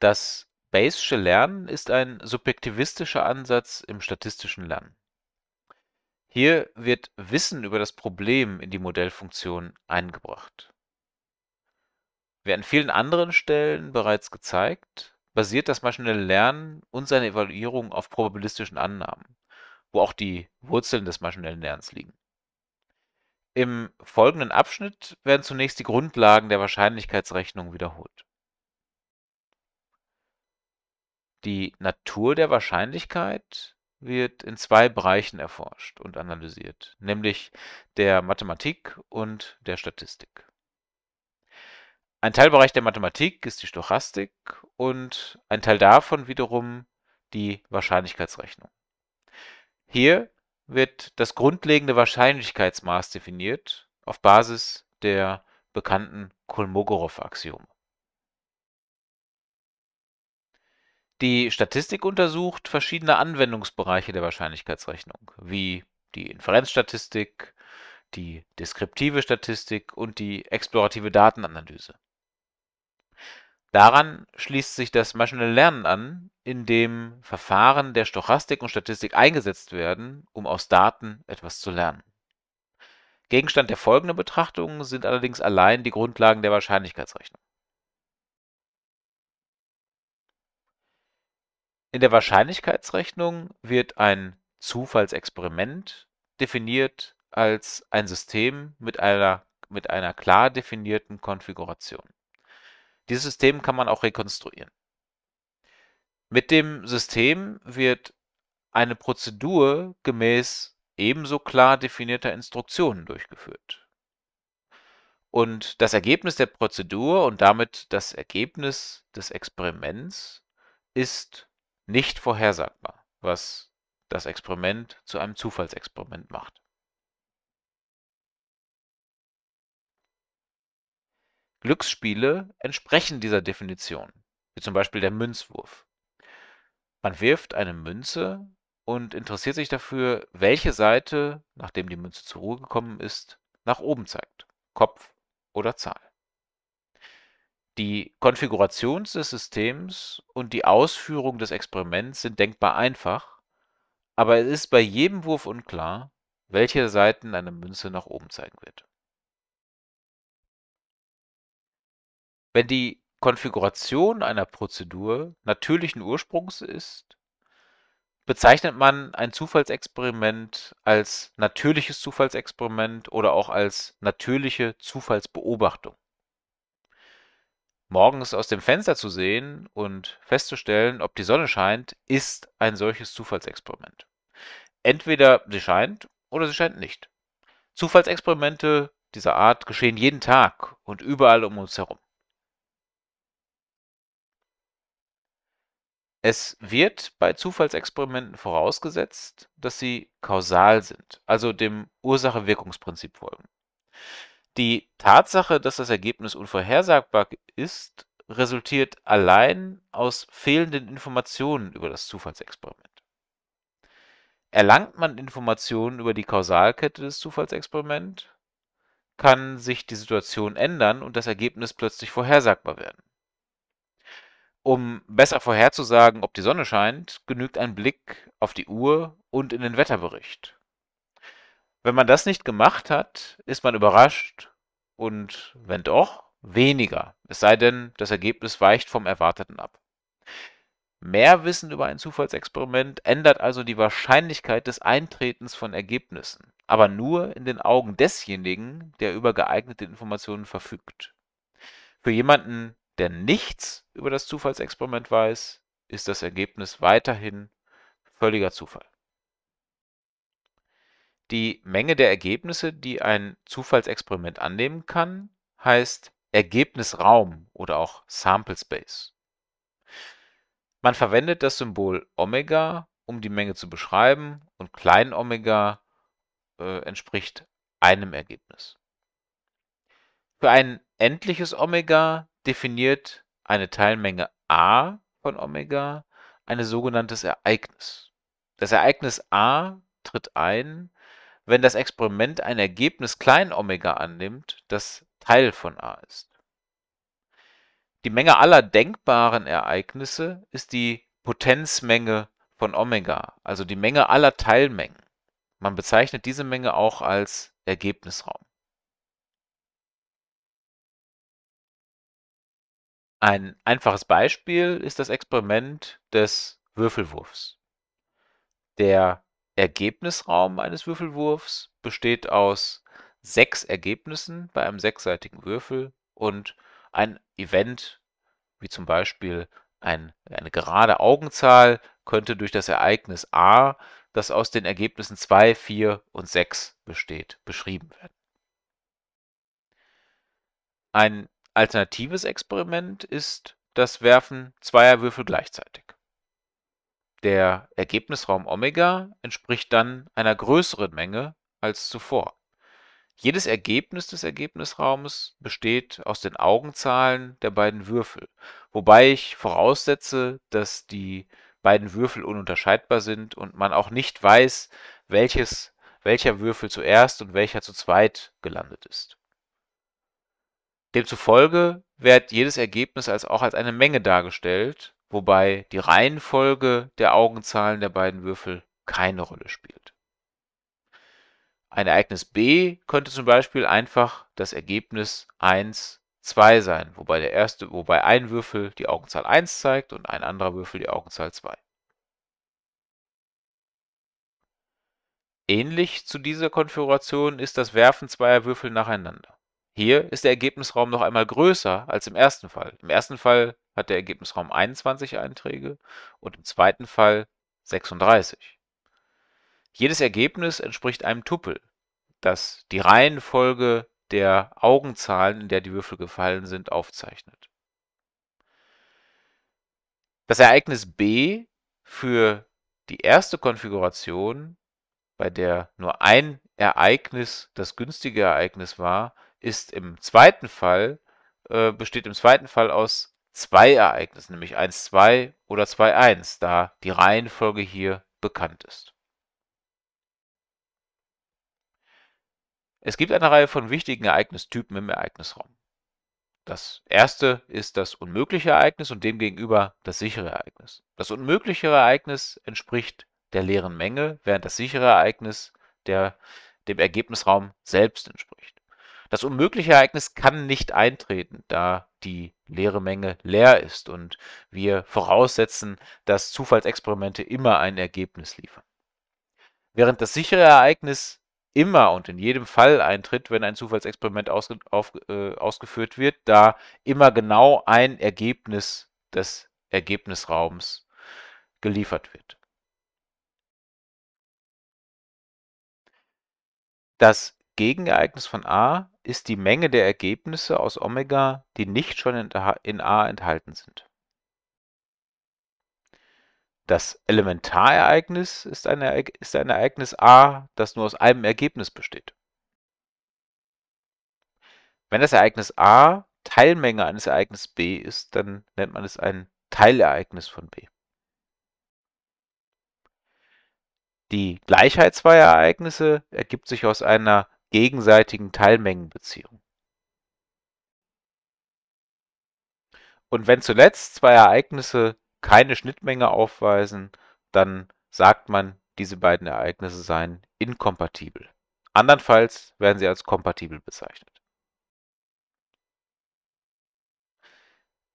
Das Bayesche Lernen ist ein subjektivistischer Ansatz im statistischen Lernen. Hier wird Wissen über das Problem in die Modellfunktion eingebracht. Wie an vielen anderen Stellen bereits gezeigt, basiert das maschinelle Lernen und seine Evaluierung auf probabilistischen Annahmen, wo auch die Wurzeln des maschinellen Lernens liegen. Im folgenden Abschnitt werden zunächst die Grundlagen der Wahrscheinlichkeitsrechnung wiederholt Die Natur der Wahrscheinlichkeit wird in zwei Bereichen erforscht und analysiert, nämlich der Mathematik und der Statistik. Ein Teilbereich der Mathematik ist die Stochastik und ein Teil davon wiederum die Wahrscheinlichkeitsrechnung. Hier wird das grundlegende Wahrscheinlichkeitsmaß definiert auf Basis der bekannten Kolmogorov-Axiome. Die Statistik untersucht verschiedene Anwendungsbereiche der Wahrscheinlichkeitsrechnung, wie die Inferenzstatistik, die deskriptive Statistik und die explorative Datenanalyse. Daran schließt sich das maschinelle Lernen an, in dem Verfahren der Stochastik und Statistik eingesetzt werden, um aus Daten etwas zu lernen. Gegenstand der folgenden Betrachtungen sind allerdings allein die Grundlagen der Wahrscheinlichkeitsrechnung. In der Wahrscheinlichkeitsrechnung wird ein Zufallsexperiment definiert als ein System mit einer, mit einer klar definierten Konfiguration. Dieses System kann man auch rekonstruieren. Mit dem System wird eine Prozedur gemäß ebenso klar definierter Instruktionen durchgeführt. Und das Ergebnis der Prozedur und damit das Ergebnis des Experiments ist nicht vorhersagbar, was das Experiment zu einem Zufallsexperiment macht. Glücksspiele entsprechen dieser Definition, wie zum Beispiel der Münzwurf. Man wirft eine Münze und interessiert sich dafür, welche Seite, nachdem die Münze zur Ruhe gekommen ist, nach oben zeigt, Kopf oder Zahl. Die Konfiguration des Systems und die Ausführung des Experiments sind denkbar einfach, aber es ist bei jedem Wurf unklar, welche Seiten eine Münze nach oben zeigen wird. Wenn die Konfiguration einer Prozedur natürlichen Ursprungs ist, bezeichnet man ein Zufallsexperiment als natürliches Zufallsexperiment oder auch als natürliche Zufallsbeobachtung. Morgens aus dem Fenster zu sehen und festzustellen, ob die Sonne scheint, ist ein solches Zufallsexperiment. Entweder sie scheint oder sie scheint nicht. Zufallsexperimente dieser Art geschehen jeden Tag und überall um uns herum. Es wird bei Zufallsexperimenten vorausgesetzt, dass sie kausal sind, also dem Ursache-Wirkungsprinzip folgen. Die Tatsache, dass das Ergebnis unvorhersagbar ist, resultiert allein aus fehlenden Informationen über das Zufallsexperiment. Erlangt man Informationen über die Kausalkette des Zufallsexperiments, kann sich die Situation ändern und das Ergebnis plötzlich vorhersagbar werden. Um besser vorherzusagen, ob die Sonne scheint, genügt ein Blick auf die Uhr und in den Wetterbericht. Wenn man das nicht gemacht hat, ist man überrascht und wenn doch, weniger. Es sei denn, das Ergebnis weicht vom Erwarteten ab. Mehr Wissen über ein Zufallsexperiment ändert also die Wahrscheinlichkeit des Eintretens von Ergebnissen, aber nur in den Augen desjenigen, der über geeignete Informationen verfügt. Für jemanden, der nichts über das Zufallsexperiment weiß, ist das Ergebnis weiterhin völliger Zufall. Die Menge der Ergebnisse, die ein Zufallsexperiment annehmen kann, heißt Ergebnisraum oder auch Sample Space. Man verwendet das Symbol Omega, um die Menge zu beschreiben, und klein Omega äh, entspricht einem Ergebnis. Für ein endliches Omega definiert eine Teilmenge a von Omega ein sogenanntes Ereignis. Das Ereignis a tritt ein, wenn das Experiment ein Ergebnis klein Omega annimmt, das Teil von A ist. Die Menge aller denkbaren Ereignisse ist die Potenzmenge von Omega, also die Menge aller Teilmengen. Man bezeichnet diese Menge auch als Ergebnisraum. Ein einfaches Beispiel ist das Experiment des Würfelwurfs. Der Ergebnisraum eines Würfelwurfs besteht aus sechs Ergebnissen bei einem sechsseitigen Würfel und ein Event, wie zum Beispiel ein, eine gerade Augenzahl, könnte durch das Ereignis A, das aus den Ergebnissen 2, 4 und 6 besteht, beschrieben werden. Ein alternatives Experiment ist das Werfen zweier Würfel gleichzeitig. Der Ergebnisraum Omega entspricht dann einer größeren Menge als zuvor. Jedes Ergebnis des Ergebnisraumes besteht aus den Augenzahlen der beiden Würfel, wobei ich voraussetze, dass die beiden Würfel ununterscheidbar sind und man auch nicht weiß, welches, welcher Würfel zuerst und welcher zu zweit gelandet ist. Demzufolge wird jedes Ergebnis als auch als eine Menge dargestellt, wobei die Reihenfolge der Augenzahlen der beiden Würfel keine Rolle spielt. Ein Ereignis B könnte zum Beispiel einfach das Ergebnis 1, 2 sein, wobei, der erste, wobei ein Würfel die Augenzahl 1 zeigt und ein anderer Würfel die Augenzahl 2. Ähnlich zu dieser Konfiguration ist das Werfen zweier Würfel nacheinander. Hier ist der Ergebnisraum noch einmal größer als im ersten Fall. Im ersten Fall hat der Ergebnisraum 21 Einträge und im zweiten Fall 36. Jedes Ergebnis entspricht einem Tupel, das die Reihenfolge der Augenzahlen, in der die Würfel gefallen sind, aufzeichnet. Das Ereignis B für die erste Konfiguration, bei der nur ein Ereignis das günstige Ereignis war, ist im zweiten Fall, äh, besteht im zweiten Fall aus zwei Ereignissen, nämlich 1-2 oder 2-1, da die Reihenfolge hier bekannt ist. Es gibt eine Reihe von wichtigen Ereignistypen im Ereignisraum. Das erste ist das unmögliche Ereignis und demgegenüber das sichere Ereignis. Das unmögliche Ereignis entspricht der leeren Menge, während das sichere Ereignis der, dem Ergebnisraum selbst entspricht. Das unmögliche Ereignis kann nicht eintreten, da die leere Menge leer ist und wir voraussetzen, dass Zufallsexperimente immer ein Ergebnis liefern. Während das sichere Ereignis immer und in jedem Fall eintritt, wenn ein Zufallsexperiment ausge auf, äh, ausgeführt wird, da immer genau ein Ergebnis des Ergebnisraums geliefert wird. Das Gegenereignis von A ist die Menge der Ergebnisse aus Omega, die nicht schon in A enthalten sind. Das Elementarereignis ist ein, ist ein Ereignis A, das nur aus einem Ergebnis besteht. Wenn das Ereignis A Teilmenge eines Ereignisses B ist, dann nennt man es ein Teilereignis von B. Die Gleichheit zweier Ereignisse ergibt sich aus einer gegenseitigen Teilmengenbeziehung. Und wenn zuletzt zwei Ereignisse keine Schnittmenge aufweisen, dann sagt man, diese beiden Ereignisse seien inkompatibel. Andernfalls werden sie als kompatibel bezeichnet.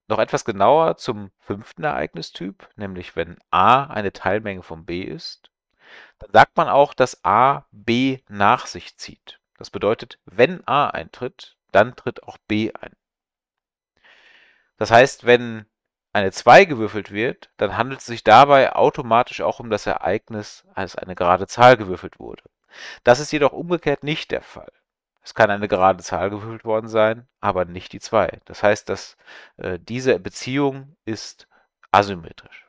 Noch etwas genauer zum fünften Ereignistyp, nämlich wenn a eine Teilmenge von b ist, dann sagt man auch, dass a b nach sich zieht. Das bedeutet, wenn A eintritt, dann tritt auch B ein. Das heißt, wenn eine 2 gewürfelt wird, dann handelt es sich dabei automatisch auch um das Ereignis, als eine gerade Zahl gewürfelt wurde. Das ist jedoch umgekehrt nicht der Fall. Es kann eine gerade Zahl gewürfelt worden sein, aber nicht die 2. Das heißt, dass äh, diese Beziehung ist asymmetrisch.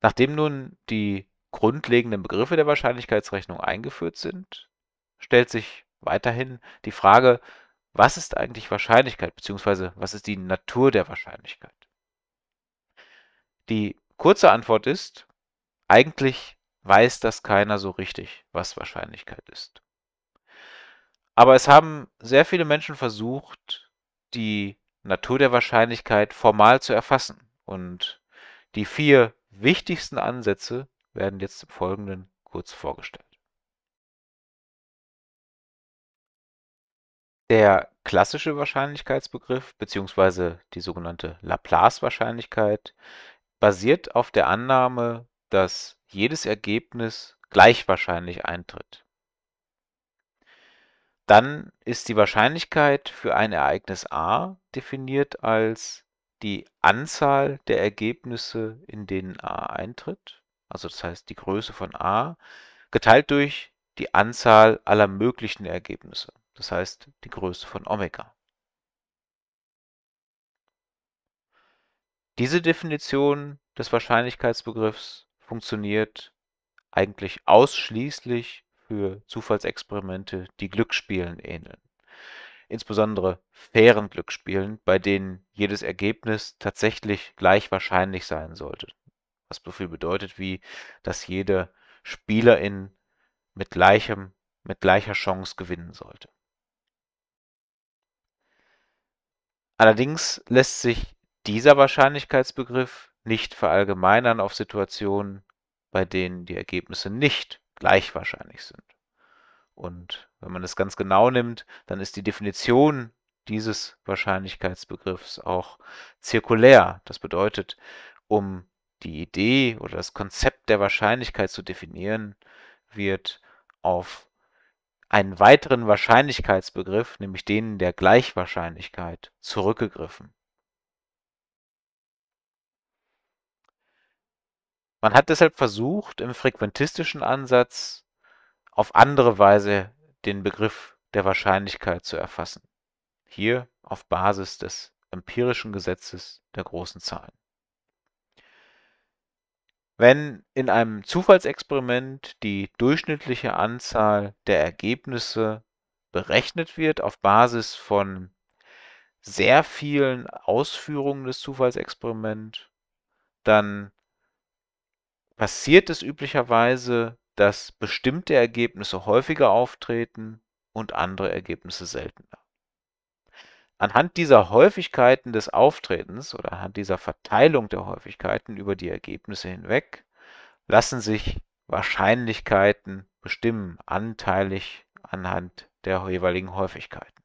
Nachdem nun die grundlegenden Begriffe der Wahrscheinlichkeitsrechnung eingeführt sind, stellt sich weiterhin die Frage, was ist eigentlich Wahrscheinlichkeit bzw. was ist die Natur der Wahrscheinlichkeit? Die kurze Antwort ist, eigentlich weiß das keiner so richtig, was Wahrscheinlichkeit ist. Aber es haben sehr viele Menschen versucht, die Natur der Wahrscheinlichkeit formal zu erfassen. Und die vier wichtigsten Ansätze werden jetzt im Folgenden kurz vorgestellt. Der klassische Wahrscheinlichkeitsbegriff bzw. die sogenannte Laplace-Wahrscheinlichkeit basiert auf der Annahme, dass jedes Ergebnis gleich wahrscheinlich eintritt. Dann ist die Wahrscheinlichkeit für ein Ereignis A definiert als die Anzahl der Ergebnisse, in denen A eintritt. Also das heißt die Größe von a geteilt durch die Anzahl aller möglichen Ergebnisse. Das heißt die Größe von Omega. Diese Definition des Wahrscheinlichkeitsbegriffs funktioniert eigentlich ausschließlich für Zufallsexperimente, die Glücksspielen ähneln. Insbesondere fairen Glücksspielen, bei denen jedes Ergebnis tatsächlich gleich wahrscheinlich sein sollte. Was so viel bedeutet wie, dass jede Spielerin mit gleichem, mit gleicher Chance gewinnen sollte. Allerdings lässt sich dieser Wahrscheinlichkeitsbegriff nicht verallgemeinern auf Situationen, bei denen die Ergebnisse nicht gleich wahrscheinlich sind. Und wenn man es ganz genau nimmt, dann ist die Definition dieses Wahrscheinlichkeitsbegriffs auch zirkulär. Das bedeutet, um die Idee oder das Konzept der Wahrscheinlichkeit zu definieren wird auf einen weiteren Wahrscheinlichkeitsbegriff, nämlich den der Gleichwahrscheinlichkeit, zurückgegriffen. Man hat deshalb versucht, im frequentistischen Ansatz auf andere Weise den Begriff der Wahrscheinlichkeit zu erfassen. Hier auf Basis des empirischen Gesetzes der großen Zahlen. Wenn in einem Zufallsexperiment die durchschnittliche Anzahl der Ergebnisse berechnet wird auf Basis von sehr vielen Ausführungen des Zufallsexperiments, dann passiert es üblicherweise, dass bestimmte Ergebnisse häufiger auftreten und andere Ergebnisse seltener. Anhand dieser Häufigkeiten des Auftretens oder anhand dieser Verteilung der Häufigkeiten über die Ergebnisse hinweg lassen sich Wahrscheinlichkeiten bestimmen, anteilig anhand der jeweiligen Häufigkeiten.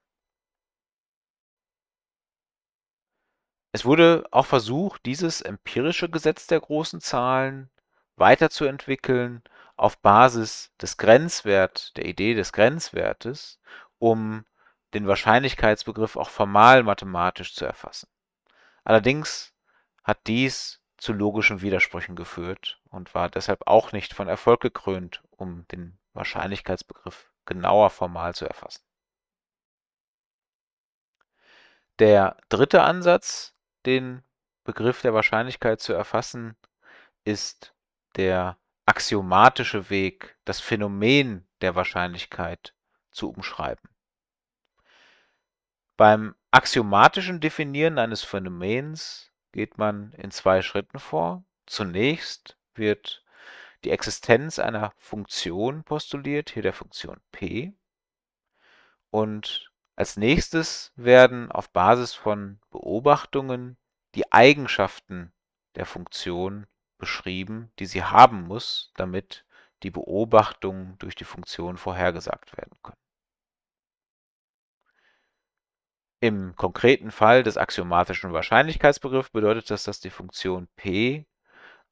Es wurde auch versucht, dieses empirische Gesetz der großen Zahlen weiterzuentwickeln auf Basis des Grenzwert, der Idee des Grenzwertes, um den Wahrscheinlichkeitsbegriff auch formal mathematisch zu erfassen. Allerdings hat dies zu logischen Widersprüchen geführt und war deshalb auch nicht von Erfolg gekrönt, um den Wahrscheinlichkeitsbegriff genauer formal zu erfassen. Der dritte Ansatz, den Begriff der Wahrscheinlichkeit zu erfassen, ist der axiomatische Weg, das Phänomen der Wahrscheinlichkeit zu umschreiben. Beim axiomatischen Definieren eines Phänomens geht man in zwei Schritten vor. Zunächst wird die Existenz einer Funktion postuliert, hier der Funktion p. Und als nächstes werden auf Basis von Beobachtungen die Eigenschaften der Funktion beschrieben, die sie haben muss, damit die Beobachtungen durch die Funktion vorhergesagt werden können. Im konkreten Fall des axiomatischen Wahrscheinlichkeitsbegriffs bedeutet das, dass die Funktion p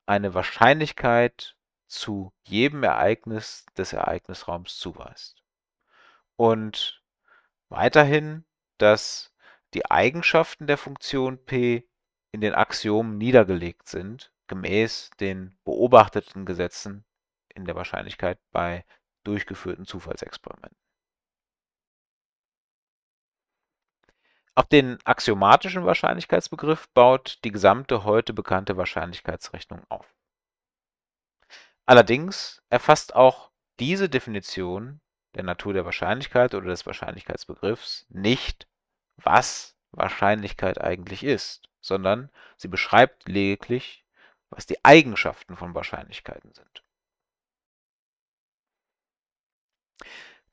eine Wahrscheinlichkeit zu jedem Ereignis des Ereignisraums zuweist. Und weiterhin, dass die Eigenschaften der Funktion p in den Axiomen niedergelegt sind, gemäß den beobachteten Gesetzen in der Wahrscheinlichkeit bei durchgeführten Zufallsexperimenten. Auf den axiomatischen Wahrscheinlichkeitsbegriff baut die gesamte heute bekannte Wahrscheinlichkeitsrechnung auf. Allerdings erfasst auch diese Definition der Natur der Wahrscheinlichkeit oder des Wahrscheinlichkeitsbegriffs nicht, was Wahrscheinlichkeit eigentlich ist, sondern sie beschreibt lediglich, was die Eigenschaften von Wahrscheinlichkeiten sind.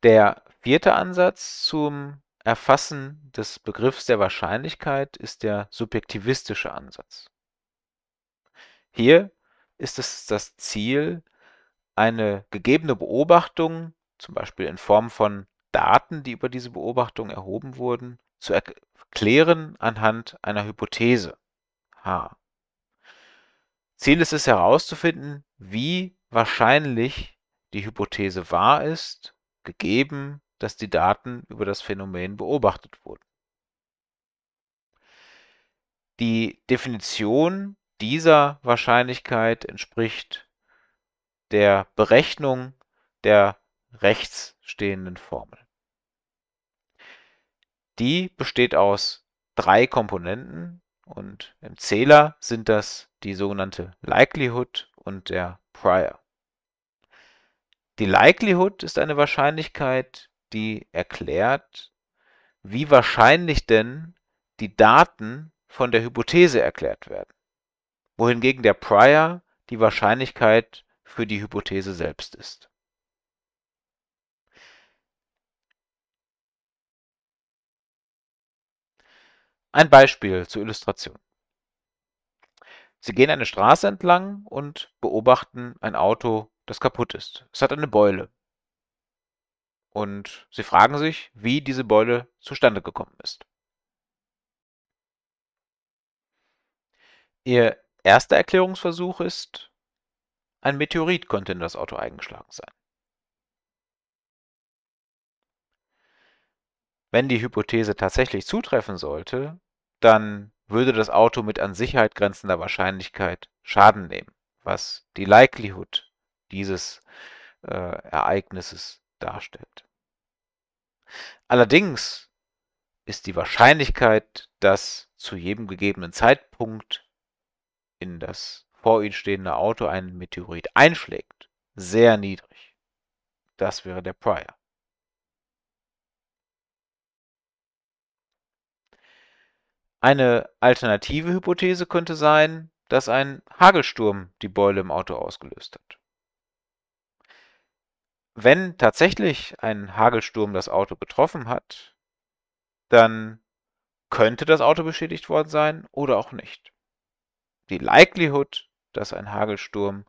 Der vierte Ansatz zum Erfassen des Begriffs der Wahrscheinlichkeit ist der subjektivistische Ansatz. Hier ist es das Ziel, eine gegebene Beobachtung, zum Beispiel in Form von Daten, die über diese Beobachtung erhoben wurden, zu erklären anhand einer Hypothese H. Ziel ist es herauszufinden, wie wahrscheinlich die Hypothese wahr ist, gegeben dass die Daten über das Phänomen beobachtet wurden. Die Definition dieser Wahrscheinlichkeit entspricht der Berechnung der rechts stehenden Formel. Die besteht aus drei Komponenten und im Zähler sind das die sogenannte Likelihood und der Prior. Die Likelihood ist eine Wahrscheinlichkeit, die erklärt, wie wahrscheinlich denn die Daten von der Hypothese erklärt werden, wohingegen der Prior die Wahrscheinlichkeit für die Hypothese selbst ist. Ein Beispiel zur Illustration. Sie gehen eine Straße entlang und beobachten ein Auto, das kaputt ist. Es hat eine Beule und sie fragen sich, wie diese Beule zustande gekommen ist. Ihr erster Erklärungsversuch ist, ein Meteorit könnte in das Auto eingeschlagen sein. Wenn die Hypothese tatsächlich zutreffen sollte, dann würde das Auto mit an Sicherheit grenzender Wahrscheinlichkeit Schaden nehmen, was die Likelihood dieses äh, Ereignisses darstellt. Allerdings ist die Wahrscheinlichkeit, dass zu jedem gegebenen Zeitpunkt in das vor ihnen stehende Auto ein Meteorit einschlägt, sehr niedrig. Das wäre der Prior. Eine alternative Hypothese könnte sein, dass ein Hagelsturm die Beule im Auto ausgelöst hat wenn tatsächlich ein Hagelsturm das Auto getroffen hat, dann könnte das Auto beschädigt worden sein oder auch nicht. Die Likelihood, dass ein Hagelsturm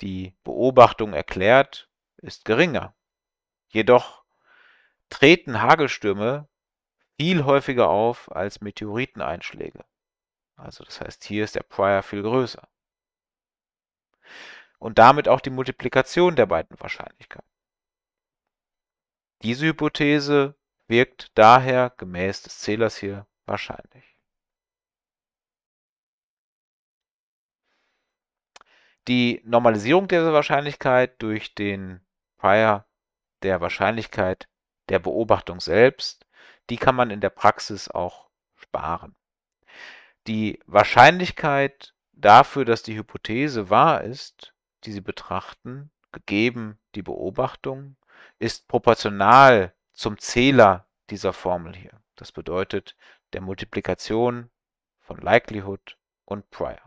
die Beobachtung erklärt, ist geringer. Jedoch treten Hagelstürme viel häufiger auf als Meteoriteneinschläge. Also das heißt, hier ist der Prior viel größer. Und damit auch die Multiplikation der beiden Wahrscheinlichkeiten. Diese Hypothese wirkt daher gemäß des Zählers hier wahrscheinlich. Die Normalisierung dieser Wahrscheinlichkeit durch den Prior der Wahrscheinlichkeit der Beobachtung selbst, die kann man in der Praxis auch sparen. Die Wahrscheinlichkeit dafür, dass die Hypothese wahr ist, die Sie betrachten, gegeben die Beobachtung, ist proportional zum Zähler dieser Formel hier. Das bedeutet der Multiplikation von Likelihood und Prior.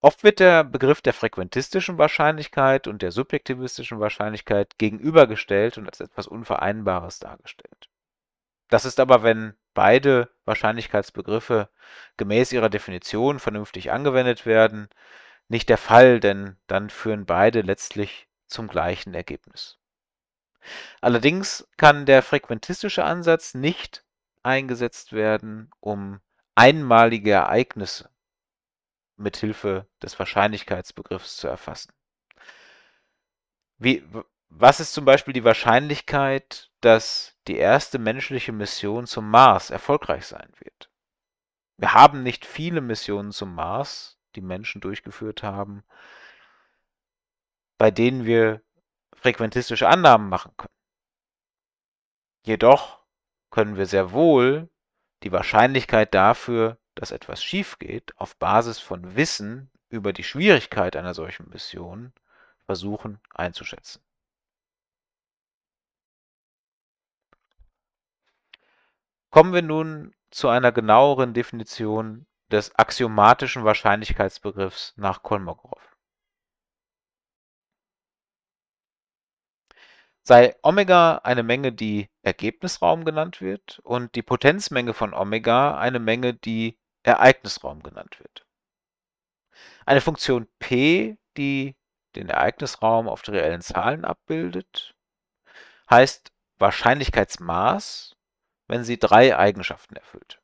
Oft wird der Begriff der frequentistischen Wahrscheinlichkeit und der subjektivistischen Wahrscheinlichkeit gegenübergestellt und als etwas Unvereinbares dargestellt. Das ist aber, wenn beide Wahrscheinlichkeitsbegriffe gemäß ihrer Definition vernünftig angewendet werden, nicht der Fall, denn dann führen beide letztlich zum gleichen Ergebnis. Allerdings kann der frequentistische Ansatz nicht eingesetzt werden, um einmalige Ereignisse mithilfe des Wahrscheinlichkeitsbegriffs zu erfassen. Wie, was ist zum Beispiel die Wahrscheinlichkeit, dass die erste menschliche Mission zum Mars erfolgreich sein wird? Wir haben nicht viele Missionen zum Mars, die Menschen durchgeführt haben, bei denen wir frequentistische Annahmen machen können. Jedoch können wir sehr wohl die Wahrscheinlichkeit dafür, dass etwas schief geht, auf Basis von Wissen über die Schwierigkeit einer solchen Mission versuchen einzuschätzen. Kommen wir nun zu einer genaueren Definition des axiomatischen Wahrscheinlichkeitsbegriffs nach Kolmogorov. Sei Omega eine Menge, die Ergebnisraum genannt wird und die Potenzmenge von Omega eine Menge, die Ereignisraum genannt wird. Eine Funktion p, die den Ereignisraum auf die reellen Zahlen abbildet, heißt Wahrscheinlichkeitsmaß, wenn sie drei Eigenschaften erfüllt.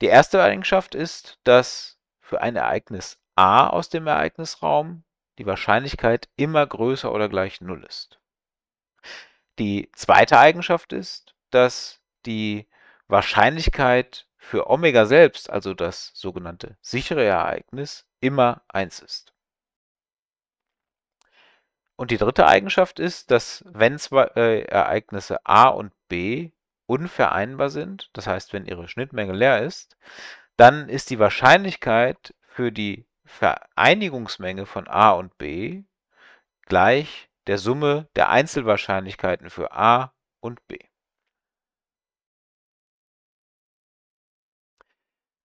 Die erste Eigenschaft ist, dass für ein Ereignis a aus dem Ereignisraum die Wahrscheinlichkeit immer größer oder gleich 0 ist. Die zweite Eigenschaft ist, dass die Wahrscheinlichkeit für Omega selbst, also das sogenannte sichere Ereignis, immer 1 ist. Und die dritte Eigenschaft ist, dass wenn zwei äh, Ereignisse A und B unvereinbar sind, das heißt, wenn ihre Schnittmenge leer ist, dann ist die Wahrscheinlichkeit für die Vereinigungsmenge von a und b gleich der Summe der Einzelwahrscheinlichkeiten für a und b.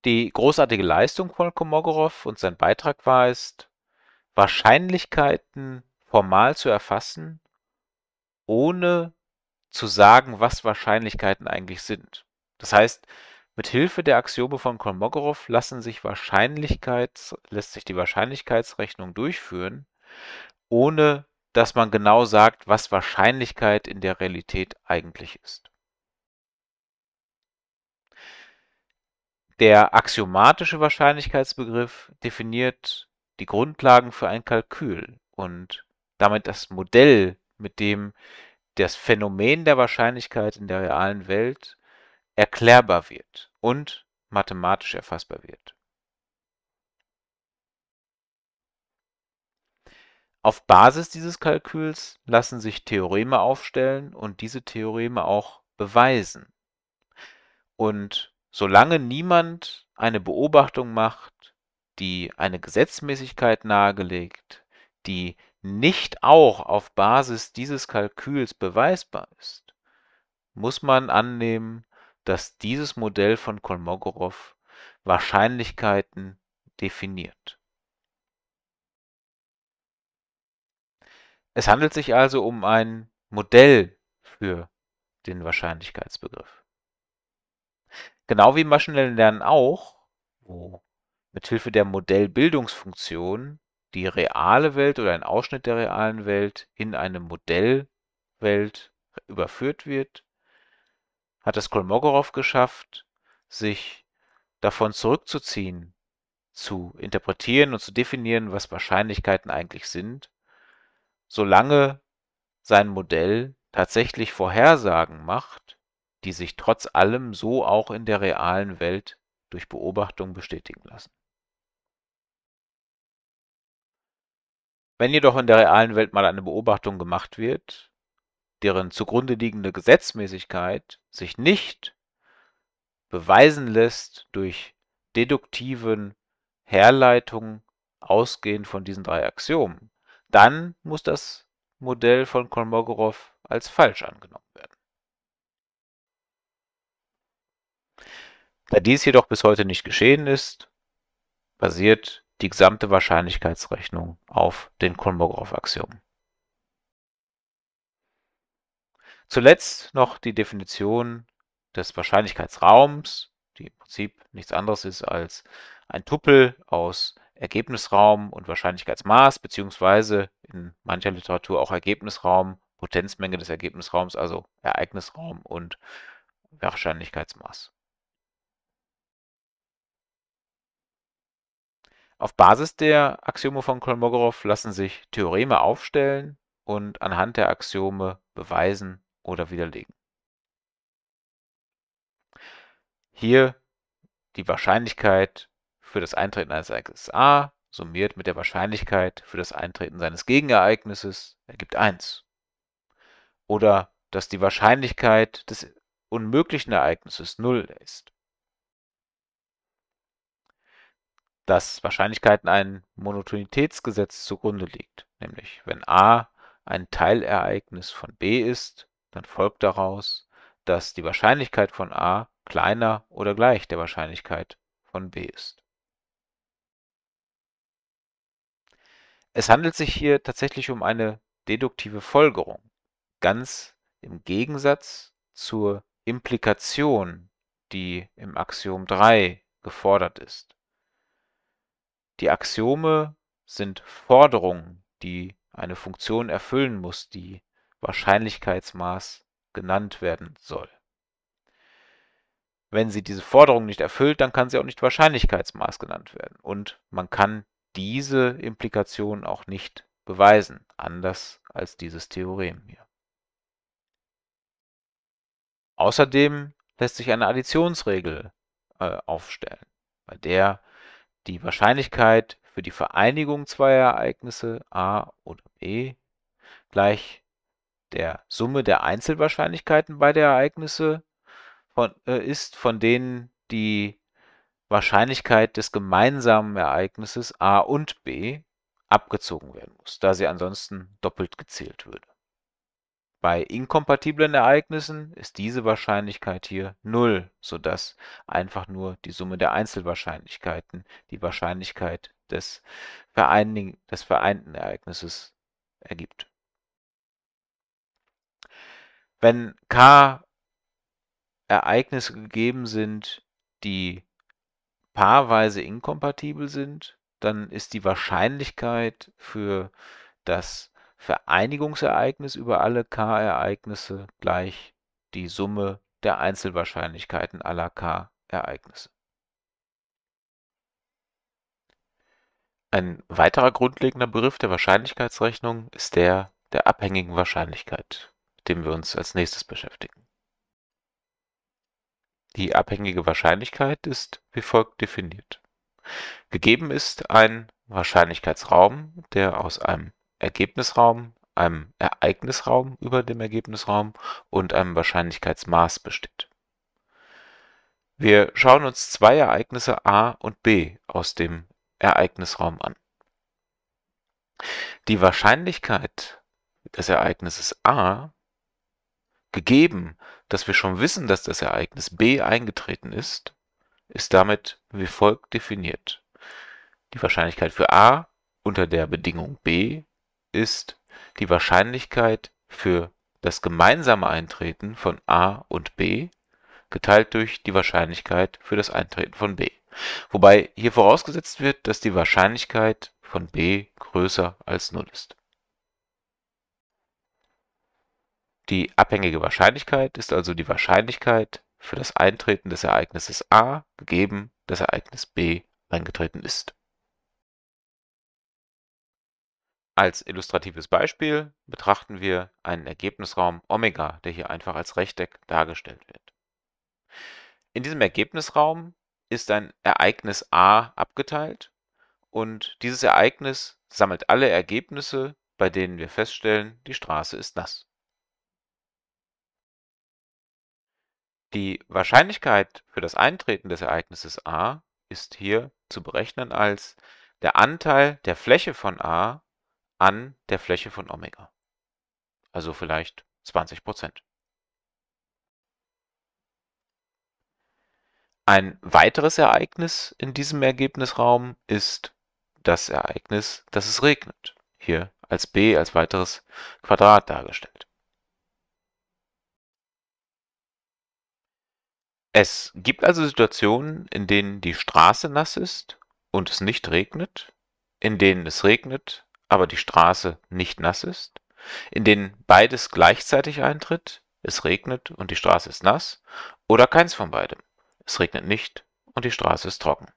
Die großartige Leistung von Komogorov und sein Beitrag war es, Wahrscheinlichkeiten formal zu erfassen, ohne zu sagen, was Wahrscheinlichkeiten eigentlich sind. Das heißt, mit Hilfe der Axiome von Kolmogorov lassen sich Wahrscheinlichkeits, lässt sich die Wahrscheinlichkeitsrechnung durchführen, ohne dass man genau sagt, was Wahrscheinlichkeit in der Realität eigentlich ist. Der axiomatische Wahrscheinlichkeitsbegriff definiert die Grundlagen für ein Kalkül und damit das Modell, mit dem das Phänomen der Wahrscheinlichkeit in der realen Welt erklärbar wird und mathematisch erfassbar wird. Auf Basis dieses Kalküls lassen sich Theoreme aufstellen und diese Theoreme auch beweisen. Und solange niemand eine Beobachtung macht, die eine Gesetzmäßigkeit nahegelegt, die nicht auch auf Basis dieses Kalküls beweisbar ist, muss man annehmen, dass dieses Modell von Kolmogorov Wahrscheinlichkeiten definiert. Es handelt sich also um ein Modell für den Wahrscheinlichkeitsbegriff. Genau wie maschinellen Lernen auch, wo mithilfe der Modellbildungsfunktion die reale Welt oder ein Ausschnitt der realen Welt in eine Modellwelt überführt wird, hat es Kolmogorov geschafft, sich davon zurückzuziehen, zu interpretieren und zu definieren, was Wahrscheinlichkeiten eigentlich sind, solange sein Modell tatsächlich Vorhersagen macht, die sich trotz allem so auch in der realen Welt durch Beobachtung bestätigen lassen. Wenn jedoch in der realen Welt mal eine Beobachtung gemacht wird, deren zugrunde liegende Gesetzmäßigkeit sich nicht beweisen lässt durch deduktiven Herleitungen ausgehend von diesen drei Axiomen, dann muss das Modell von Kolmogorov als falsch angenommen werden. Da dies jedoch bis heute nicht geschehen ist, basiert die gesamte Wahrscheinlichkeitsrechnung auf den Kolmogorov-Axiom. Zuletzt noch die Definition des Wahrscheinlichkeitsraums, die im Prinzip nichts anderes ist als ein Tupel aus Ergebnisraum und Wahrscheinlichkeitsmaß, beziehungsweise in mancher Literatur auch Ergebnisraum, Potenzmenge des Ergebnisraums, also Ereignisraum und Wahrscheinlichkeitsmaß. Auf Basis der Axiome von Kolmogorov lassen sich Theoreme aufstellen und anhand der Axiome beweisen oder widerlegen. Hier die Wahrscheinlichkeit für das Eintreten eines Ereignisses A summiert mit der Wahrscheinlichkeit für das Eintreten seines Gegenereignisses ergibt 1. Oder dass die Wahrscheinlichkeit des unmöglichen Ereignisses 0 ist. dass Wahrscheinlichkeiten einem Monotonitätsgesetz zugrunde liegt, nämlich wenn a ein Teilereignis von b ist, dann folgt daraus, dass die Wahrscheinlichkeit von a kleiner oder gleich der Wahrscheinlichkeit von b ist. Es handelt sich hier tatsächlich um eine deduktive Folgerung, ganz im Gegensatz zur Implikation, die im Axiom 3 gefordert ist. Die Axiome sind Forderungen, die eine Funktion erfüllen muss, die Wahrscheinlichkeitsmaß genannt werden soll. Wenn sie diese Forderung nicht erfüllt, dann kann sie auch nicht Wahrscheinlichkeitsmaß genannt werden. Und man kann diese Implikation auch nicht beweisen, anders als dieses Theorem hier. Außerdem lässt sich eine Additionsregel äh, aufstellen, bei der die Wahrscheinlichkeit für die Vereinigung zweier Ereignisse A und B e, gleich der Summe der Einzelwahrscheinlichkeiten beider Ereignisse von, äh, ist, von denen die Wahrscheinlichkeit des gemeinsamen Ereignisses A und B abgezogen werden muss, da sie ansonsten doppelt gezählt würde. Bei inkompatiblen Ereignissen ist diese Wahrscheinlichkeit hier 0, sodass einfach nur die Summe der Einzelwahrscheinlichkeiten die Wahrscheinlichkeit des, Vereinigen, des vereinten Ereignisses ergibt. Wenn k Ereignisse gegeben sind, die paarweise inkompatibel sind, dann ist die Wahrscheinlichkeit für das Vereinigungsereignis über alle K-Ereignisse gleich die Summe der Einzelwahrscheinlichkeiten aller K-Ereignisse. Ein weiterer grundlegender Begriff der Wahrscheinlichkeitsrechnung ist der der abhängigen Wahrscheinlichkeit, mit dem wir uns als nächstes beschäftigen. Die abhängige Wahrscheinlichkeit ist wie folgt definiert. Gegeben ist ein Wahrscheinlichkeitsraum, der aus einem Ergebnisraum, einem Ereignisraum über dem Ergebnisraum und einem Wahrscheinlichkeitsmaß besteht. Wir schauen uns zwei Ereignisse A und B aus dem Ereignisraum an. Die Wahrscheinlichkeit des Ereignisses A, gegeben, dass wir schon wissen, dass das Ereignis B eingetreten ist, ist damit wie folgt definiert. Die Wahrscheinlichkeit für A unter der Bedingung B ist die Wahrscheinlichkeit für das gemeinsame Eintreten von A und B geteilt durch die Wahrscheinlichkeit für das Eintreten von B. Wobei hier vorausgesetzt wird, dass die Wahrscheinlichkeit von B größer als 0 ist. Die abhängige Wahrscheinlichkeit ist also die Wahrscheinlichkeit für das Eintreten des Ereignisses A gegeben das Ereignis B eingetreten ist Als illustratives Beispiel betrachten wir einen Ergebnisraum Omega, der hier einfach als Rechteck dargestellt wird. In diesem Ergebnisraum ist ein Ereignis A abgeteilt und dieses Ereignis sammelt alle Ergebnisse, bei denen wir feststellen, die Straße ist nass. Die Wahrscheinlichkeit für das Eintreten des Ereignisses A ist hier zu berechnen als der Anteil der Fläche von A an der Fläche von Omega. Also vielleicht 20 Prozent. Ein weiteres Ereignis in diesem Ergebnisraum ist das Ereignis, dass es regnet. Hier als b als weiteres Quadrat dargestellt. Es gibt also Situationen, in denen die Straße nass ist und es nicht regnet, in denen es regnet aber die Straße nicht nass ist, in denen beides gleichzeitig eintritt, es regnet und die Straße ist nass, oder keins von beidem, es regnet nicht und die Straße ist trocken.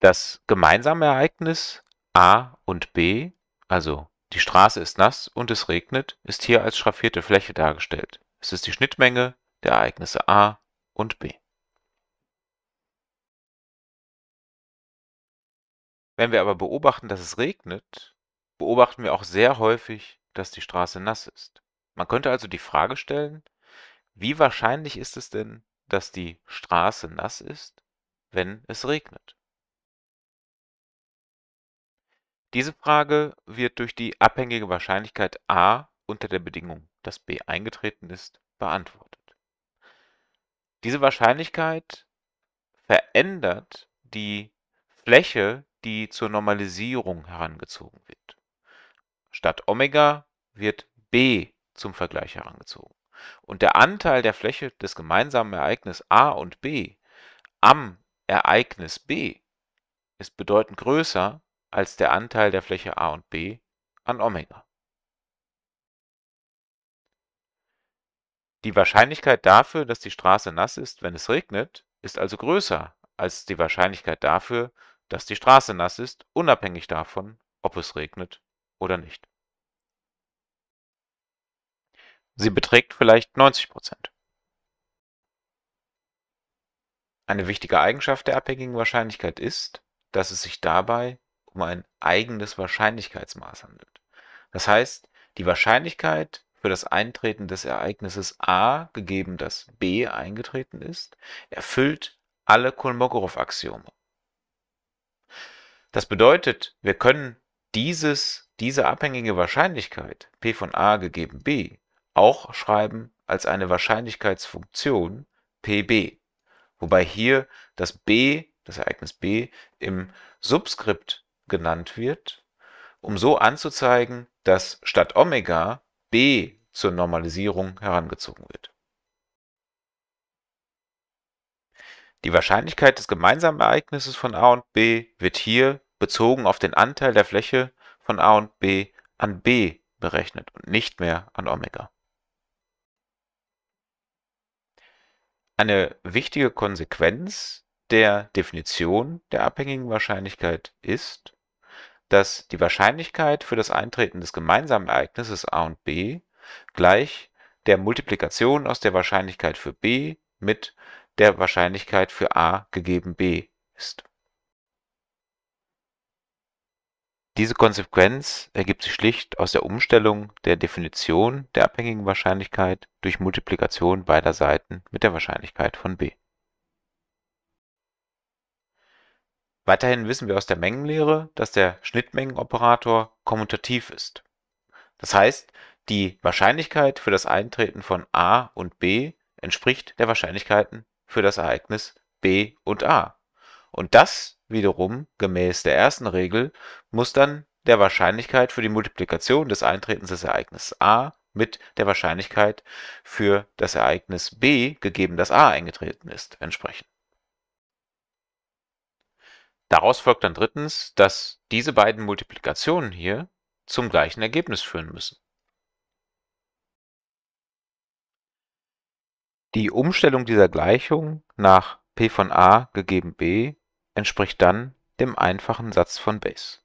Das gemeinsame Ereignis A und B, also die Straße ist nass und es regnet, ist hier als schraffierte Fläche dargestellt. Es ist die Schnittmenge der Ereignisse A und B. Wenn wir aber beobachten, dass es regnet, beobachten wir auch sehr häufig, dass die Straße nass ist. Man könnte also die Frage stellen, wie wahrscheinlich ist es denn, dass die Straße nass ist, wenn es regnet? Diese Frage wird durch die abhängige Wahrscheinlichkeit a unter der Bedingung, dass b eingetreten ist, beantwortet. Diese Wahrscheinlichkeit verändert die Fläche die zur Normalisierung herangezogen wird. Statt Omega wird B zum Vergleich herangezogen. Und der Anteil der Fläche des gemeinsamen Ereignisses A und B am Ereignis B ist bedeutend größer als der Anteil der Fläche A und B an Omega. Die Wahrscheinlichkeit dafür, dass die Straße nass ist, wenn es regnet, ist also größer als die Wahrscheinlichkeit dafür, dass die Straße nass ist, unabhängig davon, ob es regnet oder nicht. Sie beträgt vielleicht 90 Prozent. Eine wichtige Eigenschaft der abhängigen Wahrscheinlichkeit ist, dass es sich dabei um ein eigenes Wahrscheinlichkeitsmaß handelt. Das heißt, die Wahrscheinlichkeit für das Eintreten des Ereignisses A, gegeben dass B eingetreten ist, erfüllt alle Kolmogorov-Axiome. Das bedeutet, wir können dieses, diese abhängige Wahrscheinlichkeit p von a gegeben b auch schreiben als eine Wahrscheinlichkeitsfunktion pb, wobei hier das b, das Ereignis b, im Subskript genannt wird, um so anzuzeigen, dass statt Omega b zur Normalisierung herangezogen wird. Die Wahrscheinlichkeit des gemeinsamen Ereignisses von a und b wird hier bezogen auf den Anteil der Fläche von a und b an b berechnet und nicht mehr an Omega. Eine wichtige Konsequenz der Definition der abhängigen Wahrscheinlichkeit ist, dass die Wahrscheinlichkeit für das Eintreten des gemeinsamen Ereignisses a und b gleich der Multiplikation aus der Wahrscheinlichkeit für b mit der Wahrscheinlichkeit für a gegeben b ist Diese Konsequenz ergibt sich schlicht aus der Umstellung der Definition der abhängigen Wahrscheinlichkeit durch Multiplikation beider Seiten mit der Wahrscheinlichkeit von b. Weiterhin wissen wir aus der Mengenlehre, dass der Schnittmengenoperator kommutativ ist. Das heißt, die Wahrscheinlichkeit für das Eintreten von a und b entspricht der Wahrscheinlichkeiten für das Ereignis b und a. Und das wiederum gemäß der ersten Regel muss dann der Wahrscheinlichkeit für die Multiplikation des Eintretens des Ereignisses a mit der Wahrscheinlichkeit für das Ereignis b, gegeben dass a eingetreten ist, entsprechen. Daraus folgt dann drittens, dass diese beiden Multiplikationen hier zum gleichen Ergebnis führen müssen. Die Umstellung dieser Gleichung nach p von a gegeben b entspricht dann dem einfachen Satz von Bayes.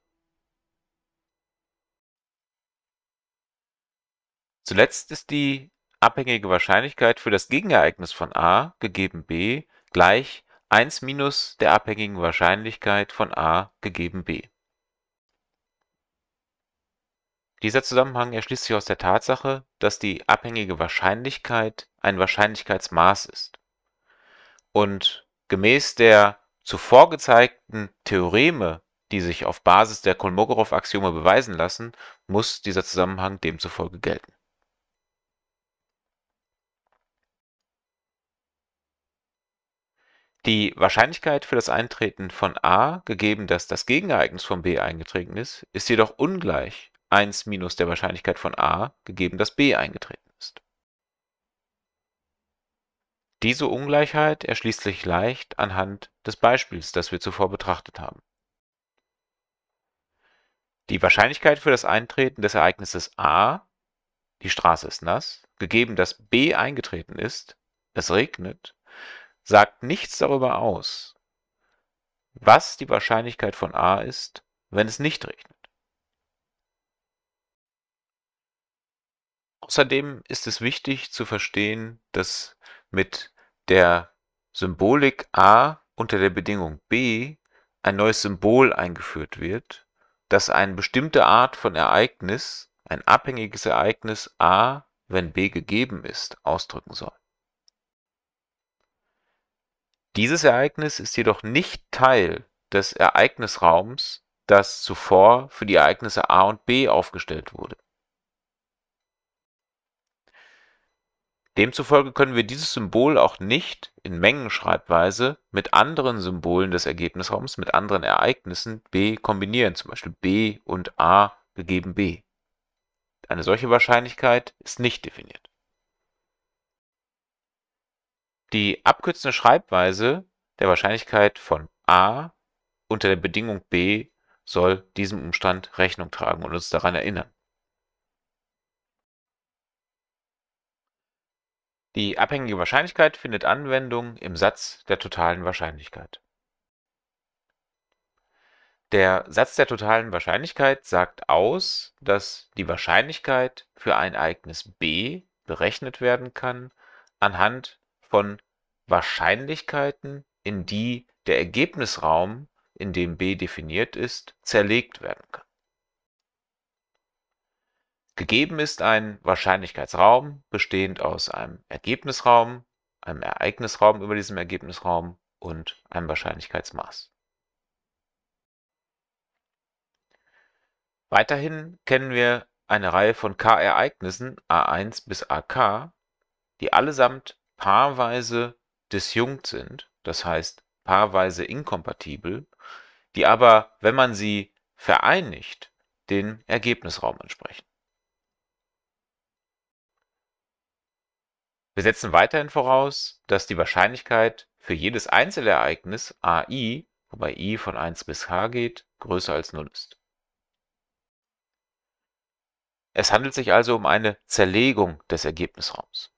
Zuletzt ist die abhängige Wahrscheinlichkeit für das Gegenereignis von A gegeben B gleich 1 minus der abhängigen Wahrscheinlichkeit von A gegeben B. Dieser Zusammenhang erschließt sich aus der Tatsache, dass die abhängige Wahrscheinlichkeit ein Wahrscheinlichkeitsmaß ist und gemäß der zuvor gezeigten Theoreme, die sich auf Basis der Kolmogorov-Axiome beweisen lassen, muss dieser Zusammenhang demzufolge gelten. Die Wahrscheinlichkeit für das Eintreten von A, gegeben dass das Gegenereignis von B eingetreten ist, ist jedoch ungleich 1 minus der Wahrscheinlichkeit von A, gegeben dass B eingetreten ist diese Ungleichheit erschließt sich leicht anhand des Beispiels, das wir zuvor betrachtet haben. Die Wahrscheinlichkeit für das Eintreten des Ereignisses A die Straße ist nass, gegeben, dass B eingetreten ist, es regnet, sagt nichts darüber aus, was die Wahrscheinlichkeit von A ist, wenn es nicht regnet. Außerdem ist es wichtig zu verstehen, dass mit der Symbolik a unter der Bedingung b ein neues Symbol eingeführt wird, das eine bestimmte Art von Ereignis (ein abhängiges Ereignis a, wenn b gegeben ist) ausdrücken soll. Dieses Ereignis ist jedoch nicht Teil des Ereignisraums, das zuvor für die Ereignisse a und b aufgestellt wurde Demzufolge können wir dieses Symbol auch nicht in Mengenschreibweise mit anderen Symbolen des Ergebnisraums, mit anderen Ereignissen b kombinieren, z. B. b und a gegeben b}. Eine solche Wahrscheinlichkeit ist nicht definiert. Die abkürzende Schreibweise der Wahrscheinlichkeit von a unter der Bedingung b soll diesem Umstand Rechnung tragen und uns daran erinnern Die abhängige Wahrscheinlichkeit findet Anwendung im Satz der totalen Wahrscheinlichkeit. Der Satz der totalen Wahrscheinlichkeit sagt aus, dass die Wahrscheinlichkeit für ein Ereignis B berechnet werden kann anhand von Wahrscheinlichkeiten, in die der Ergebnisraum, in dem B definiert ist, zerlegt werden kann Gegeben ist ein Wahrscheinlichkeitsraum, bestehend aus einem Ergebnisraum, einem Ereignisraum über diesem Ergebnisraum und einem Wahrscheinlichkeitsmaß. Weiterhin kennen wir eine Reihe von k-Ereignissen a1 bis ak, die allesamt paarweise disjunkt sind, das heißt paarweise inkompatibel, die aber, wenn man sie vereinigt, den Ergebnisraum entsprechen. Wir setzen weiterhin voraus, dass die Wahrscheinlichkeit für jedes Einzelereignis ai (wobei i von 1 bis h geht) größer als 0 ist. Es handelt sich also um eine Zerlegung des Ergebnisraums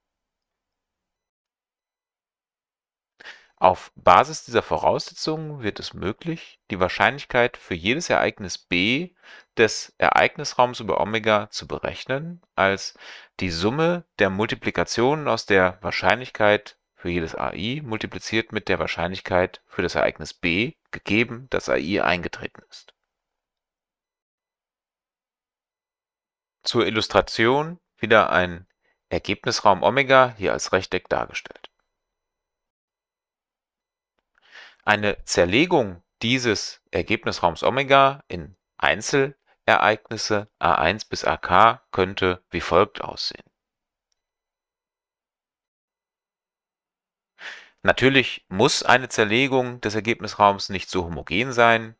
Auf Basis dieser Voraussetzungen wird es möglich, die Wahrscheinlichkeit für jedes Ereignis B des Ereignisraums über Omega zu berechnen, als die Summe der Multiplikationen aus der Wahrscheinlichkeit für jedes AI multipliziert mit der Wahrscheinlichkeit für das Ereignis B, gegeben dass AI eingetreten ist. Zur Illustration wieder ein Ergebnisraum Omega hier als Rechteck dargestellt Eine Zerlegung dieses Ergebnisraums Omega in Einzelereignisse A1 bis AK könnte wie folgt aussehen. Natürlich muss eine Zerlegung des Ergebnisraums nicht so homogen sein.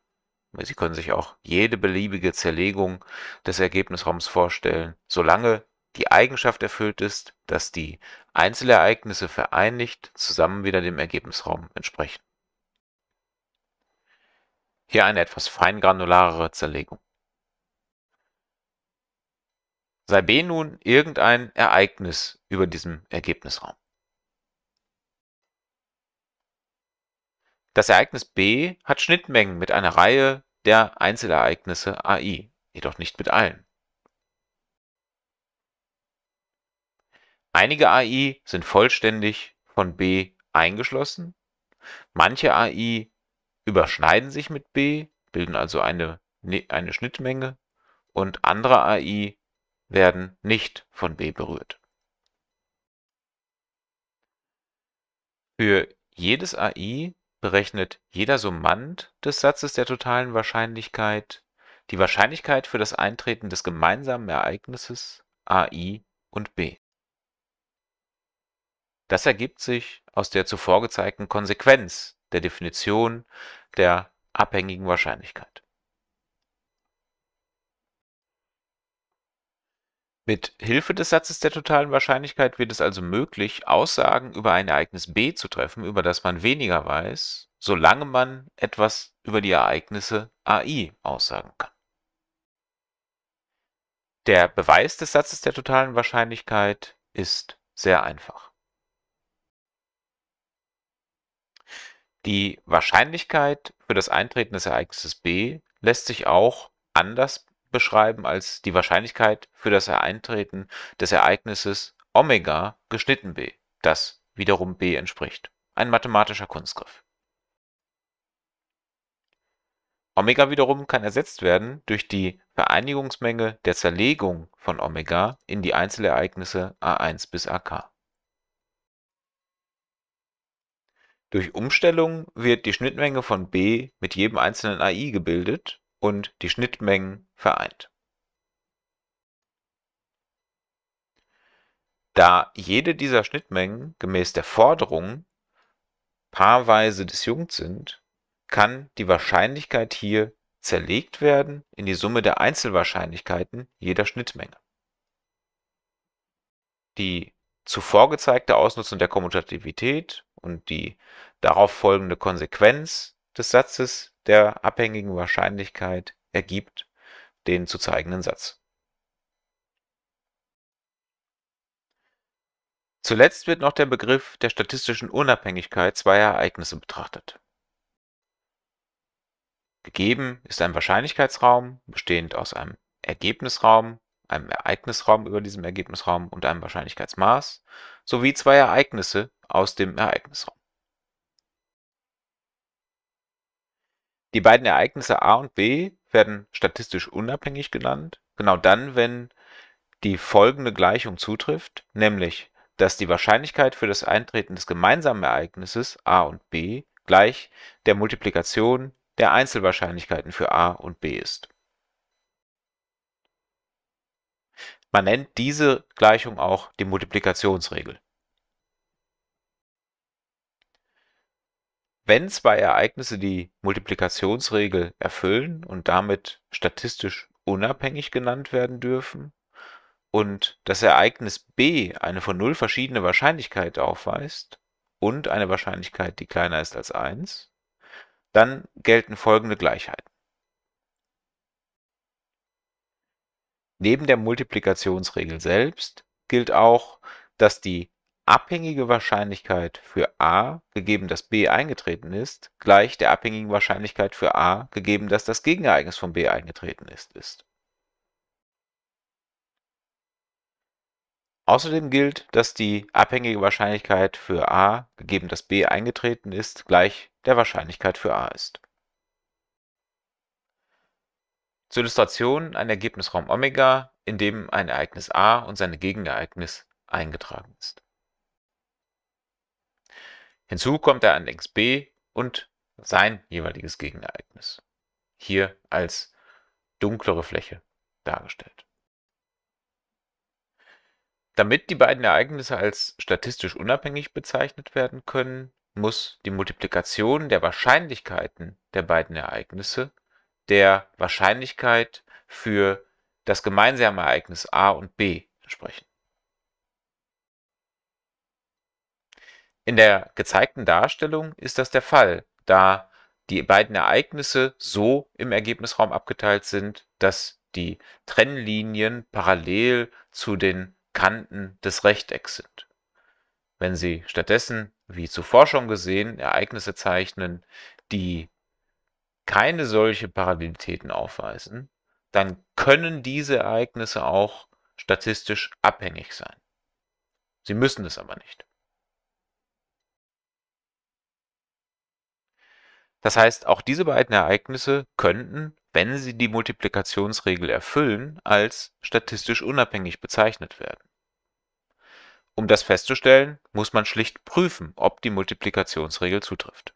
Sie können sich auch jede beliebige Zerlegung des Ergebnisraums vorstellen, solange die Eigenschaft erfüllt ist, dass die Einzelereignisse vereinigt zusammen wieder dem Ergebnisraum entsprechen. Hier eine etwas feingranularere Zerlegung. Sei B nun irgendein Ereignis über diesem Ergebnisraum. Das Ereignis B hat Schnittmengen mit einer Reihe der Einzelereignisse AI, jedoch nicht mit allen. Einige AI sind vollständig von B eingeschlossen, manche AI überschneiden sich mit B, bilden also eine, ne, eine Schnittmenge und andere AI werden nicht von B berührt. Für jedes AI berechnet jeder Summand des Satzes der totalen Wahrscheinlichkeit die Wahrscheinlichkeit für das Eintreten des gemeinsamen Ereignisses AI und B. Das ergibt sich aus der zuvor gezeigten Konsequenz der Definition der abhängigen Wahrscheinlichkeit. Mit Hilfe des Satzes der totalen Wahrscheinlichkeit wird es also möglich, Aussagen über ein Ereignis B zu treffen, über das man weniger weiß, solange man etwas über die Ereignisse AI aussagen kann. Der Beweis des Satzes der totalen Wahrscheinlichkeit ist sehr einfach. Die Wahrscheinlichkeit für das Eintreten des Ereignisses B lässt sich auch anders beschreiben als die Wahrscheinlichkeit für das Eintreten des Ereignisses Omega geschnitten b, das wiederum b entspricht. Ein mathematischer Kunstgriff. Omega wiederum kann ersetzt werden durch die Vereinigungsmenge der Zerlegung von Omega in die Einzelereignisse a1 bis ak. Durch Umstellung wird die Schnittmenge von B mit jedem einzelnen AI gebildet und die Schnittmengen vereint. Da jede dieser Schnittmengen gemäß der Forderung paarweise disjunkt sind, kann die Wahrscheinlichkeit hier zerlegt werden in die Summe der Einzelwahrscheinlichkeiten jeder Schnittmenge. Die zuvor gezeigte Ausnutzung der Kommutativität und die darauf folgende Konsequenz des Satzes der abhängigen Wahrscheinlichkeit ergibt den zu zeigenden Satz. Zuletzt wird noch der Begriff der statistischen Unabhängigkeit zweier Ereignisse betrachtet. Gegeben ist ein Wahrscheinlichkeitsraum, bestehend aus einem Ergebnisraum, einem Ereignisraum über diesem Ergebnisraum und einem Wahrscheinlichkeitsmaß, sowie zwei Ereignisse, aus dem Ereignisraum. Die beiden Ereignisse A und B werden statistisch unabhängig genannt, genau dann, wenn die folgende Gleichung zutrifft, nämlich dass die Wahrscheinlichkeit für das Eintreten des gemeinsamen Ereignisses A und B gleich der Multiplikation der Einzelwahrscheinlichkeiten für A und B ist. Man nennt diese Gleichung auch die Multiplikationsregel. wenn zwei Ereignisse die Multiplikationsregel erfüllen und damit statistisch unabhängig genannt werden dürfen und das Ereignis b eine von 0 verschiedene Wahrscheinlichkeit aufweist und eine Wahrscheinlichkeit, die kleiner ist als 1, dann gelten folgende Gleichheiten. Neben der Multiplikationsregel selbst gilt auch, dass die abhängige Wahrscheinlichkeit für a, gegeben dass b eingetreten ist, gleich der abhängigen Wahrscheinlichkeit für a, gegeben dass das Gegenereignis von b eingetreten ist, ist. Außerdem gilt, dass die abhängige Wahrscheinlichkeit für a, gegeben dass b eingetreten ist, gleich der Wahrscheinlichkeit für a ist. Zur Illustration ein Ergebnisraum Omega, in dem ein Ereignis a und seine Gegenereignis eingetragen ist. Hinzu kommt der Annex B und sein jeweiliges Gegenereignis, hier als dunklere Fläche dargestellt. Damit die beiden Ereignisse als statistisch unabhängig bezeichnet werden können, muss die Multiplikation der Wahrscheinlichkeiten der beiden Ereignisse der Wahrscheinlichkeit für das gemeinsame Ereignis A und B entsprechen In der gezeigten Darstellung ist das der Fall, da die beiden Ereignisse so im Ergebnisraum abgeteilt sind, dass die Trennlinien parallel zu den Kanten des Rechtecks sind. Wenn Sie stattdessen, wie zuvor schon gesehen, Ereignisse zeichnen, die keine solche Parallelitäten aufweisen, dann können diese Ereignisse auch statistisch abhängig sein. Sie müssen es aber nicht. Das heißt, auch diese beiden Ereignisse könnten, wenn sie die Multiplikationsregel erfüllen, als statistisch unabhängig bezeichnet werden. Um das festzustellen, muss man schlicht prüfen, ob die Multiplikationsregel zutrifft.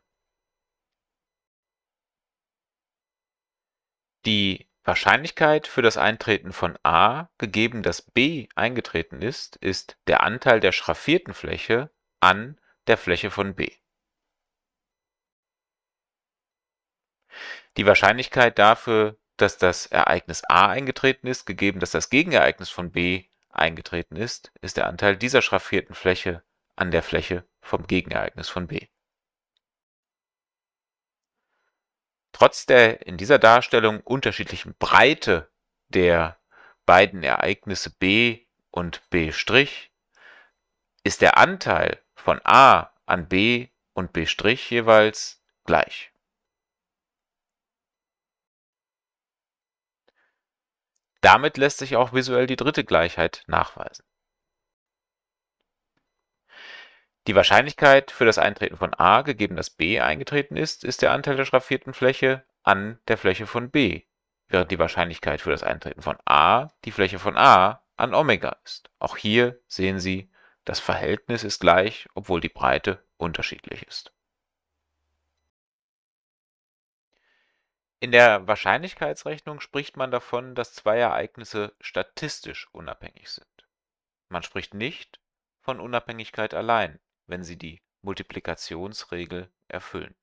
Die Wahrscheinlichkeit für das Eintreten von A, gegeben dass B eingetreten ist, ist der Anteil der schraffierten Fläche an der Fläche von B. die Wahrscheinlichkeit dafür, dass das Ereignis A eingetreten ist, gegeben, dass das Gegenereignis von B eingetreten ist, ist der Anteil dieser schraffierten Fläche an der Fläche vom Gegenereignis von B. Trotz der in dieser Darstellung unterschiedlichen Breite der beiden Ereignisse B und B' ist der Anteil von A an B und B' jeweils gleich. Damit lässt sich auch visuell die dritte Gleichheit nachweisen. Die Wahrscheinlichkeit für das Eintreten von A, gegeben dass B eingetreten ist, ist der Anteil der schraffierten Fläche an der Fläche von B, während die Wahrscheinlichkeit für das Eintreten von A die Fläche von A an Omega ist. Auch hier sehen Sie, das Verhältnis ist gleich, obwohl die Breite unterschiedlich ist. In der Wahrscheinlichkeitsrechnung spricht man davon, dass zwei Ereignisse statistisch unabhängig sind. Man spricht nicht von Unabhängigkeit allein, wenn sie die Multiplikationsregel erfüllen.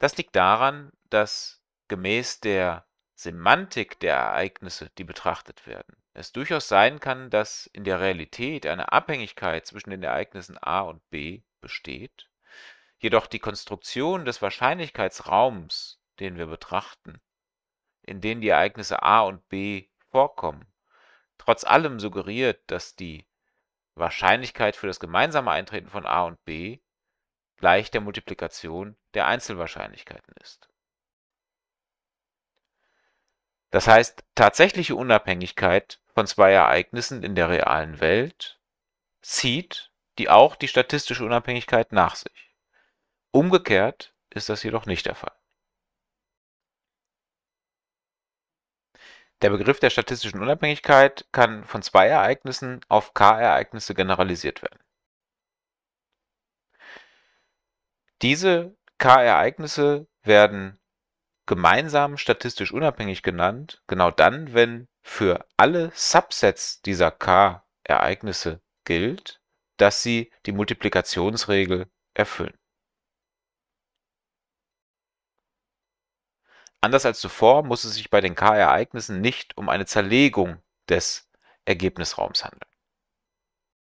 Das liegt daran, dass gemäß der Semantik der Ereignisse, die betrachtet werden, es durchaus sein kann, dass in der Realität eine Abhängigkeit zwischen den Ereignissen A und B besteht jedoch die Konstruktion des Wahrscheinlichkeitsraums, den wir betrachten, in denen die Ereignisse a und b vorkommen, trotz allem suggeriert, dass die Wahrscheinlichkeit für das gemeinsame Eintreten von a und b gleich der Multiplikation der Einzelwahrscheinlichkeiten ist. Das heißt, tatsächliche Unabhängigkeit von zwei Ereignissen in der realen Welt zieht die auch die statistische Unabhängigkeit nach sich. Umgekehrt ist das jedoch nicht der Fall. Der Begriff der statistischen Unabhängigkeit kann von zwei Ereignissen auf k-Ereignisse generalisiert werden. Diese k-Ereignisse werden gemeinsam statistisch unabhängig genannt, genau dann, wenn für alle Subsets dieser k-Ereignisse gilt, dass sie die Multiplikationsregel erfüllen. Anders als zuvor muss es sich bei den k-Ereignissen nicht um eine Zerlegung des Ergebnisraums handeln